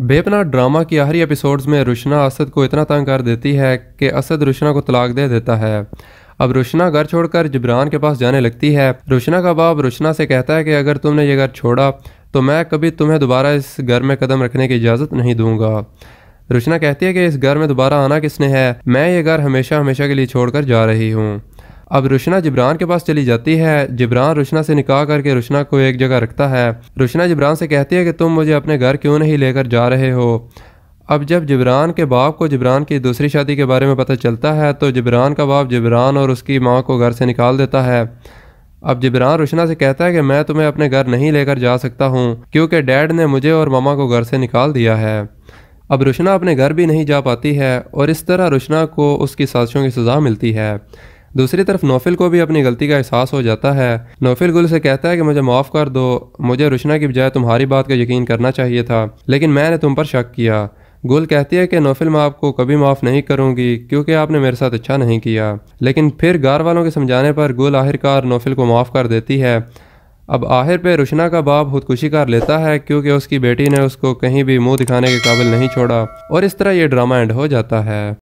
बेपना drama की आखिरी episodes में रुशना असद को इतना तंग कर देती है कि असद रुशना को तलाक दे देता है अब रुशना घर छोड़कर जबरान के पास जाने लगती है रुशना का बाप रुशना से कहता है कि अगर तुमने ये घर छोड़ा तो मैं कभी तुम्हें दोबारा इस घर में कदम रखने की इजाज़त नहीं दूंगा रुशना कहती है कि इस घर में दोबारा आना किसने है मैं ये घर हमेशा हमेशा के लिए छोड़कर जा रही हूँ अब रुशना जिब्रान के पास चली जाती है जिब्रान रुशना से निकाह करके रुशना को एक जगह रखता है रुशना जिब्रान से कहती है कि तुम मुझे अपने घर क्यों नहीं लेकर जा रहे हो अब जब जिब्रान के बाप को जिब्रान की दूसरी शादी के बारे में पता चलता है तो जिब्रान का बाप जिब्रान और उसकी माँ को घर से निकाल देता है अब जिब्रान रुशना से कहता है कि मैं तुम्हें अपने घर नहीं लेकर जा सकता हूँ क्योंकि डैड ने मुझे और मामा को घर से निकाल दिया है अब रुशना अपने घर भी नहीं जा पाती है और इस तरह रुशना को उसकी साजिशों की सज़ा मिलती है दूसरी तरफ नौफिल को भी अपनी गलती का एहसास हो जाता है नौफिल गुल से कहता है कि मुझे माफ़ कर दो मुझे रुशना की बजाय तुम्हारी बात का यकीन करना चाहिए था लेकिन मैंने तुम पर शक किया गुल कहती है कि नौफिल मैं आपको कभी माफ़ नहीं करूंगी क्योंकि आपने मेरे साथ अच्छा नहीं किया लेकिन फिर गार वालों के समझाने पर गुल आखिरकार नौफिल को माफ़ कर देती है अब आखिर पे रुशना का बाप खुदकुशी कर लेता है क्योंकि उसकी बेटी ने उसको कहीं भी मुंह दिखाने के काबिल नहीं छोड़ा और इस तरह ये ड्रामा एंड हो जाता है